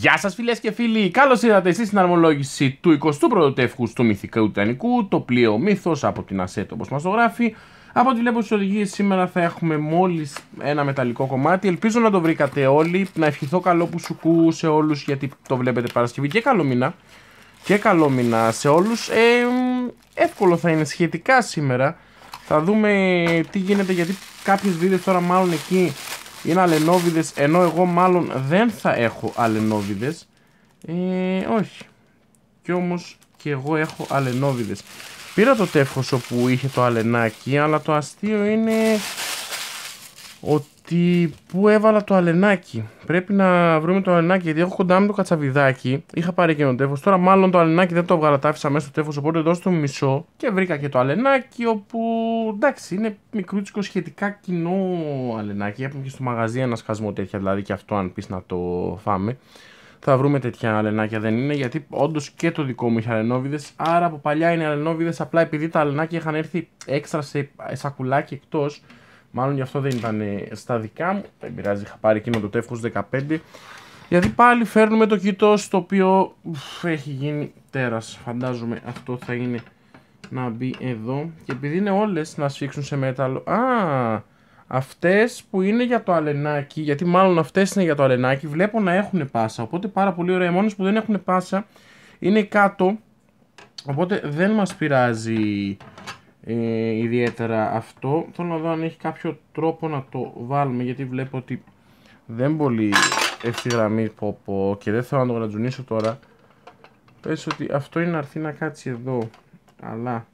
Γεια σας φίλες και φίλοι, Καλώς ήρθατε εσείς στην αρμολόγηση του 21ου τεύχους του μυθικού Τιτανικού, το πλοίο μύθος, από την ΑΣΕΤ όπως μας το γράφει. Από ό,τι βλέπω στις οδηγίες, σήμερα θα έχουμε μόλις ένα μεταλλικό κομμάτι, ελπίζω να το βρήκατε όλοι, να ευχηθώ καλό που σου κού σε όλους γιατί το βλέπετε Παρασκευή και καλό μήνα. Και καλό μήνα σε όλους. ε, εύκολο θα είναι σχετικά σήμερα, θα δούμε τι γίνεται γιατί κάποιες βίντεο τώρα μάλλον εκεί είναι αλενόβιδες ενώ εγώ μάλλον δεν θα έχω αλενόβιδες ε, όχι κι όμως και εγώ έχω αλενόβιδες πήρα το τεύχος όπου είχε το αλενάκι αλλά το αστείο είναι ότι ότι πού έβαλα το αλενάκι. Πρέπει να βρούμε το αλενάκι γιατί έχω κοντά μου το κατσαβιδάκι. Είχα πάρει και τον τέφος. Τώρα, μάλλον το αλενάκι δεν το έβγαλα, τα μέσα στο τέφος. Οπότε εδώ στο μισό και βρήκα και το αλενάκι. Όπου εντάξει, είναι μικρούτσικο σχετικά κοινό αλενάκι. Έχουμε και στο μαγαζί ένα σχασμό τέτοια. Δηλαδή και αυτό, αν πεις να το φάμε. Θα βρούμε τέτοια αλενάκια δεν είναι γιατί όντως και το δικό μου είχε αλενόβιδες. Άρα από παλιά είναι αλενόβιδες. Απλά επειδή τα αλενάκια είχαν έρθει έξτρα σε σακουλάκι εκτός Μάλλον γι' αυτό δεν ήταν στα δικά μου. Δεν πειράζει, είχα πάρει εκείνο το τεύχος 15. Γιατί πάλι φέρνουμε το κοιτό στο οποίο ουφ, έχει γίνει τέρας. Φαντάζομαι αυτό θα είναι να μπει εδώ. Και επειδή είναι όλες να σφίξουν σε μέταλλο. Α, αυτές που είναι για το αλενάκι, γιατί μάλλον αυτές είναι για το αλενάκι, βλέπω να έχουν πάσα. Οπότε πάρα πολύ ωραία. μόνο που δεν έχουν πάσα είναι κάτω. Οπότε δεν μας πειράζει ε, ιδιαίτερα αυτό. Θέλω να δω αν έχει κάποιο τρόπο να το βάλουμε γιατί βλέπω ότι δεν πολύ ευθυγραμμή πω, και δεν θέλω να το γρατζουνίσω τώρα. Πες ότι αυτό είναι να έρθει να κάτσει εδώ αλλά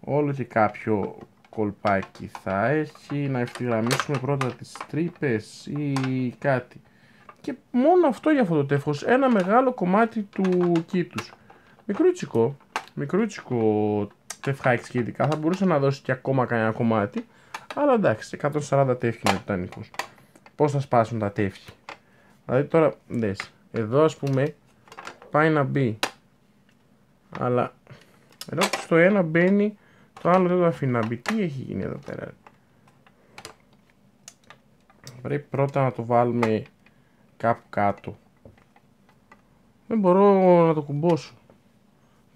όλο και κάποιο κολπάκι θα έχει να ευθυγραμμίσουμε πρώτα τις τρύπες ή κάτι και μόνο αυτό για αυτό το τέφος ένα μεγάλο κομμάτι του κήτους μικρούτσικο μικρούτσικο ειδικά Θα μπορούσε να δώσει και ακόμα κανένα κομμάτι. Αλλά εντάξει, 140 τεύχη είναι ο Τιτανικό. Πώς θα σπάσουν τα τεύχη. Δηλαδή τώρα δες. Εδώ ας πούμε πάει να μπει. Αλλά εδώ στο ένα μπαίνει, το άλλο δεν το αφήνει να μπει. Τι έχει γίνει εδώ πέρα. Πρέπει πρώτα να το βάλουμε κάπου κάτω. Δεν μπορώ να το κουμπώσω.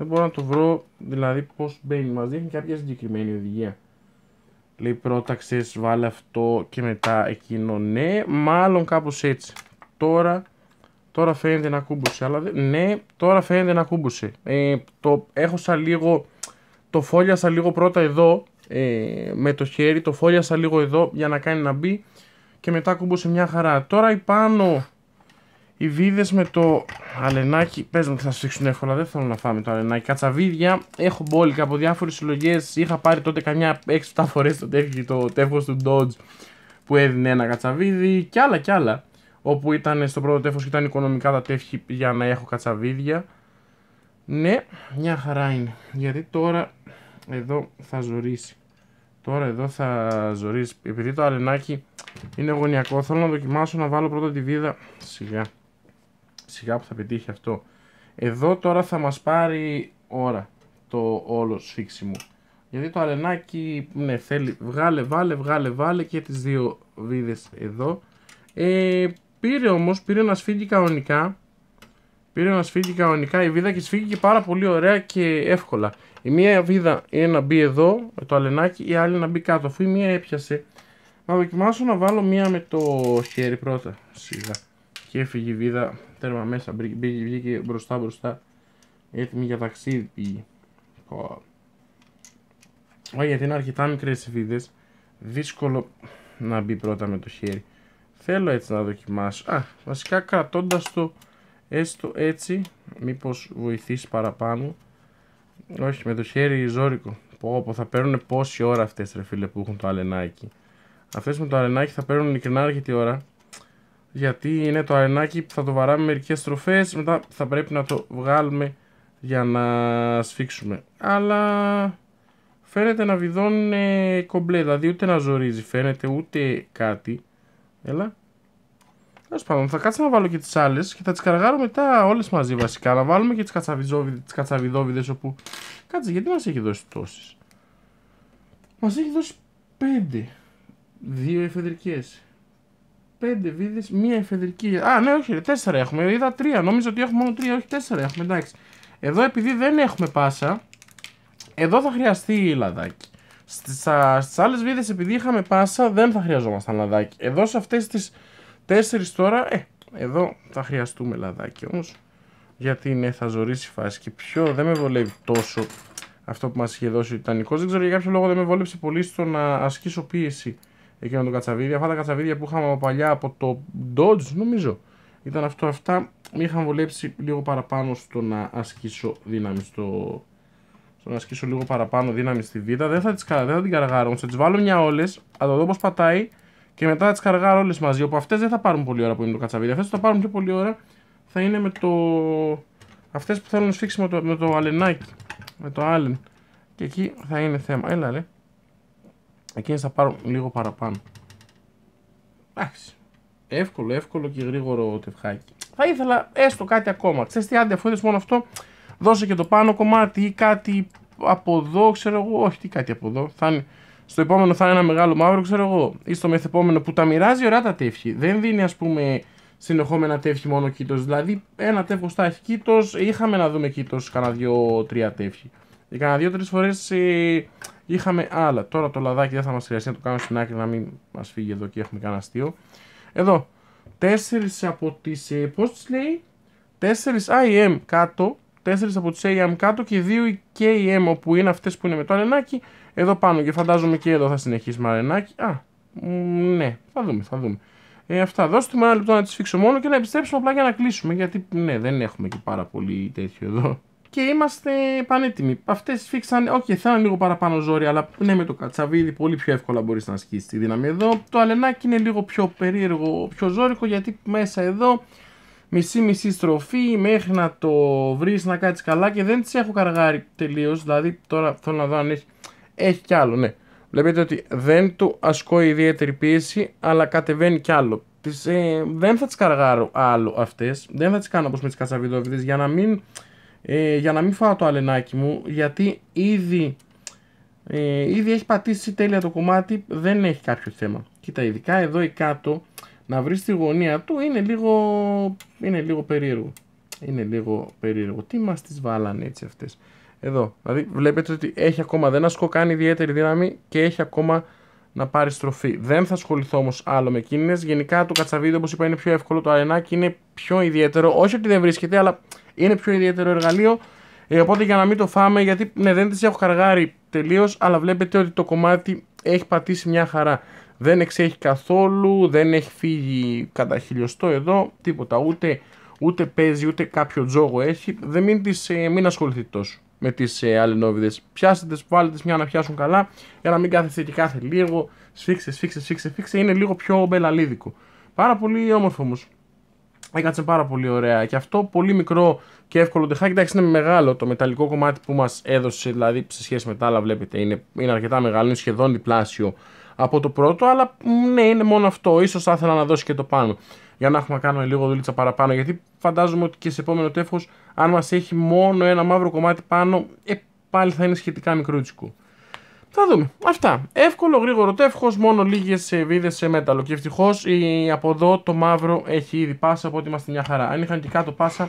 Δεν μπορώ να το βρω, δηλαδή πώς μπαίνει. Μας δείχνει κάποια συγκεκριμένη οδηγία. Λέει πρώτα ξέρει, βάλε αυτό και μετά εκείνο ναι, μάλλον κάπως έτσι. Τώρα, τώρα φαίνεται να κούμπουσε, αλλά ναι, τώρα φαίνεται να κούμπουσε. Ε, το έχωσα λίγο, το φόλιασα λίγο πρώτα εδώ ε, με το χέρι, το φόλιασα λίγο εδώ για να κάνει να μπει και μετά κούμπουσε μια χαρά. Τώρα η πάνω οι βίδες με το αλενάκι. Παίζουν ότι θα σφίξουν εύκολα. Δεν θέλω να φάμε το αλενάκι. Κατσαβίδια. Έχω μπόλικα από διάφορες συλλογές. Είχα πάρει τότε καμιά 6-7 φορές το τεύχη το τεύχο του Dodge που έδινε ένα κατσαβίδι και άλλα κι άλλα. Όπου ήταν στο πρώτο τεύχο και ήταν οικονομικά τα τεύχη για να έχω κατσαβίδια. Ναι, μια χαρά είναι. Γιατί τώρα εδώ θα ζωρίσει. Τώρα εδώ θα ζωρίσει. Επειδή το αλενάκι είναι γωνιακό, θέλω να δοκιμάσω να βάλω πρώτα τη βίδα. Σιγά σιγά που θα πετύχει αυτό. Εδώ τώρα θα μας πάρει ώρα το όλο σφίξιμο. Γιατί το αλενάκι ναι, θέλει, βγάλε, βάλε, βγάλε, βάλε και τις δύο βίδες εδώ. Ε, πήρε όμως, πήρε να σφίγγει κανονικά. Πήρε να σφίγγει κανονικά η βίδα και σφίγγει πάρα πολύ ωραία και εύκολα. Η μία βίδα είναι να μπει εδώ, το αλενάκι, η άλλη να μπει κάτω. Αφού η μία έπιασε, θα δοκιμάσω να βάλω μία με το χέρι πρώτα. Σιγά. Και έφυγε η βίδα Τέρμα μέσα, βγήκε μπροστά μπροστά. Έτοιμη για ταξίδι Όχι, γιατί είναι αρκετά μικρές οι Δύσκολο να μπει πρώτα με το χέρι. Θέλω έτσι να δοκιμάσω. Α, βασικά κρατώντας το έστω έτσι, μήπως βοηθήσει παραπάνω. Όχι, με το χέρι ζόρικο Πω, πω θα παίρνουν πόση ώρα αυτές ρε φίλε που έχουν το αλενάκι. αυτές με το αλενάκι θα παίρνουν ειλικρινά αρκετή ώρα γιατί είναι το αρενάκι που θα το βαράμε μερικές στροφές μετά θα πρέπει να το βγάλουμε για να σφίξουμε αλλά φαίνεται να βιδώνουν κομπλέ δηλαδή ούτε να ζορίζει φαίνεται ούτε κάτι έλα Τέλος πάντων, θα κάτσω να βάλω και τις άλλες και θα τις καργάρω μετά όλες μαζί βασικά. Να βάλουμε και τις κατσαβιδόβιδες όπου. Κάτσε, γιατί μας έχει δώσει τόσες. Μας έχει δώσει πέντε. Δύο εφεδρικές πέντε βίδες, μία εφεδρική. Α, ναι, όχι, τέσσερα έχουμε. Είδα τρία. Νομίζω ότι έχουμε μόνο τρία, όχι τέσσερα έχουμε. Εντάξει. Εδώ επειδή δεν έχουμε πάσα, εδώ θα χρειαστεί λαδάκι. Στις άλλες βίδες, επειδή είχαμε πάσα, δεν θα χρειαζόμασταν λαδάκι. Εδώ σε αυτές τις τέσσερις τώρα, ε, εδώ θα χρειαστούμε λαδάκι όμως. Γιατί ναι, θα ζωρίσει η φάση και πιο δεν με βολεύει τόσο αυτό που μας είχε δώσει ο Ιτανικό. Δεν ξέρω για κάποιο λόγο δεν με βόλεψε πολύ στο να ασκήσω πίεση εκείνο το κατσαβίδι. Αυτά τα κατσαβίδια που είχαμε από παλιά από το Dodge, νομίζω. Ήταν αυτό. Αυτά με είχαν βολέψει λίγο παραπάνω στο να ασκήσω δύναμη στο. Στο να ασκήσω λίγο παραπάνω δύναμη στη βίδα. Δεν θα, τις, δεν θα την καργάρω Θα τις βάλω μια όλε. Θα το δω πώς πατάει. Και μετά θα τις καργάρω όλες μαζί. Όπου αυτές δεν θα πάρουν πολύ ώρα που είναι το κατσαβίδι. Αυτές θα πάρουν πιο πολύ ώρα θα είναι με το. Αυτές που θέλουν σφίξει με το, με το αλενάκι. Με το άλεν. Και εκεί θα είναι θέμα. Έλα, Εκείνες θα πάρουν λίγο παραπάνω. Εντάξει. Εύκολο, εύκολο και γρήγορο τευχάκι. Θα ήθελα έστω κάτι ακόμα. Ξέρεις τι, άντε αφού μόνο αυτό, δώσε και το πάνω κομμάτι ή κάτι από εδώ, ξέρω εγώ. Όχι, τι κάτι από εδώ. στο επόμενο θα είναι ένα μεγάλο μαύρο, ξέρω εγώ. Ή στο μεθεπόμενο που τα μοιράζει ωραία τα τεύχη. Δεν δίνει, ας πούμε, συνεχόμενα τεύχη μόνο κήτο. Δηλαδή, ένα τεύχο θα έχει κήτο. Είχαμε να δουμε κητο κύττο κανένα δύο-τρία τεύχη. η κανένα δύο-τρει φορές. Ε, Είχαμε άλλα. Τώρα το λαδάκι δεν θα μας χρειαστεί να το κάνουμε στην άκρη να μην μας φύγει εδώ και έχουμε κανένα αστείο. Εδώ. Τέσσερις από τις. Ε, Πώς τις λέει. Τέσσερις IM κάτω. Τέσσερις από τις AM κάτω και δύο KM όπου είναι αυτές που είναι με το αρενάκι. Εδώ πάνω και φαντάζομαι και εδώ θα συνεχίσει με αρενάκι. Α, ναι, θα δούμε, θα δούμε. Ε, αυτά. Δώστε μου ένα λεπτό να τις φίξω μόνο και να επιστρέψουμε απλά για να κλείσουμε. Γιατί ναι, δεν έχουμε και πάρα πολύ τέτοιο εδώ και είμαστε πανέτοιμοι. Αυτές φίξαν, όχι, okay, λίγο παραπάνω ζόρι, αλλά ναι, με το κατσαβίδι πολύ πιο εύκολα μπορείς να ασκήσει τη δύναμη εδώ. Το αλενάκι είναι λίγο πιο περίεργο, πιο ζώρικο, γιατί μέσα εδώ μισή-μισή στροφή μέχρι να το βρεις να κάτσεις καλά και δεν τις έχω καργάρει τελείως. Δηλαδή, τώρα θέλω να δω αν έχει. Έχει κι άλλο, ναι. Βλέπετε ότι δεν του ασκώ ιδιαίτερη πίεση, αλλά κατεβαίνει κι άλλο. Τις, ε, δεν θα τις καργάρω άλλο αυτές. Δεν θα τις κάνω όπως με τις κατσαβιδόβιδες για να μην ε, για να μην φάω το αλενάκι μου γιατί ήδη, ε, ήδη έχει πατήσει τέλεια το κομμάτι δεν έχει κάποιο θέμα κοίτα ειδικά εδώ η κάτω να βρεις τη γωνία του είναι λίγο, είναι λίγο περίεργο είναι λίγο περίεργο τι μας τις βάλανε έτσι αυτές εδώ δηλαδή βλέπετε ότι έχει ακόμα δεν ασκώ κάνει ιδιαίτερη δύναμη και έχει ακόμα να πάρει στροφή. Δεν θα ασχοληθώ όμως άλλο με εκείνες. Γενικά το κατσαβίδι, όπως είπα, είναι πιο εύκολο. Το αρενάκι είναι πιο ιδιαίτερο. Όχι ότι δεν βρίσκεται, αλλά είναι πιο ιδιαίτερο εργαλείο. Ε, οπότε για να μην το φάμε, γιατί ναι, δεν τις έχω καργάρει τελείως, αλλά βλέπετε ότι το κομμάτι έχει πατήσει μια χαρά. Δεν εξέχει καθόλου, δεν έχει φύγει κατά χιλιοστό εδώ, τίποτα. Ούτε, ούτε παίζει, ούτε κάποιο τζόγο έχει. Δεν μην, τις, ε, μην ασχοληθείτε τόσο με τις ε, αλενόβιδε. Πιάστε τις, βάλετε μια να πιάσουν καλά, για να μην κάθεστε και κάθε λίγο. Σφίξε, σφίξε, σφίξε, σφίξε. Είναι λίγο πιο μπελαλίδικο. Πάρα πολύ όμορφο όμως έκατσε πάρα πολύ ωραία. Και αυτό πολύ μικρό και εύκολο τεχάκι. Εντάξει, είναι μεγάλο το μεταλλικό κομμάτι που μας έδωσε, δηλαδή σε σχέση με τα άλλα, βλέπετε, είναι, είναι αρκετά μεγάλο, είναι σχεδόν διπλάσιο από το πρώτο. Αλλά ναι, είναι μόνο αυτό. σω θα ήθελα να δώσει και το πάνω. Για να έχουμε κάνει λίγο δουλίτσα παραπάνω. Γιατί φαντάζομαι ότι και σε επόμενο τέφο, αν μας έχει μόνο ένα μαύρο κομμάτι πάνω, ε, πάλι θα είναι σχετικά μικρούτσικο. Θα δούμε. Αυτά. Εύκολο, γρήγορο τεύχο, μόνο λίγες βίδες σε μέταλλο. Και ευτυχώς από εδώ το μαύρο έχει ήδη πάσα, οπότε είμαστε μια χαρά. Αν είχαν και κάτω πάσα,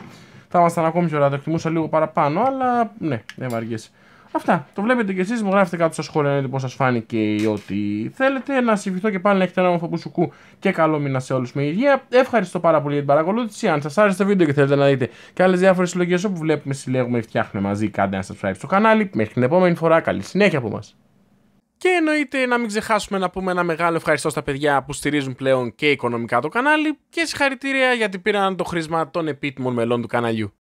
θα ήμασταν ακόμη πιο ωραία. Το εκτιμούσα λίγο παραπάνω, αλλά ναι, δεν βαριέσαι. Αυτά. Το βλέπετε και εσείς. Μου γράφετε κάτω στα σχόλια πώς σας φάνηκε ή ό,τι θέλετε. Να συμφιθώ και πάλι να έχετε ένα όμορφο μπουσουκού και καλό μήνα σε όλους με υγεία. Ευχαριστώ πάρα πολύ για την παρακολούθηση. Αν σας άρεσε το βίντεο και θέλετε να δείτε και άλλες διάφορες συλλογές όπου βλέπουμε, συλλέγουμε ή φτιάχνουμε μαζί, κάντε ένα subscribe στο κανάλι. Μέχρι την επόμενη φορά, καλή συνέχεια από μας. Και εννοείται να μην ξεχάσουμε να πούμε ένα μεγάλο ευχαριστώ στα παιδιά που στηρίζουν πλέον και οικονομικά το κανάλι και συγχαρητήρια γιατί πήραν το χρήσμα των επίτιμων μελών του καναλιού.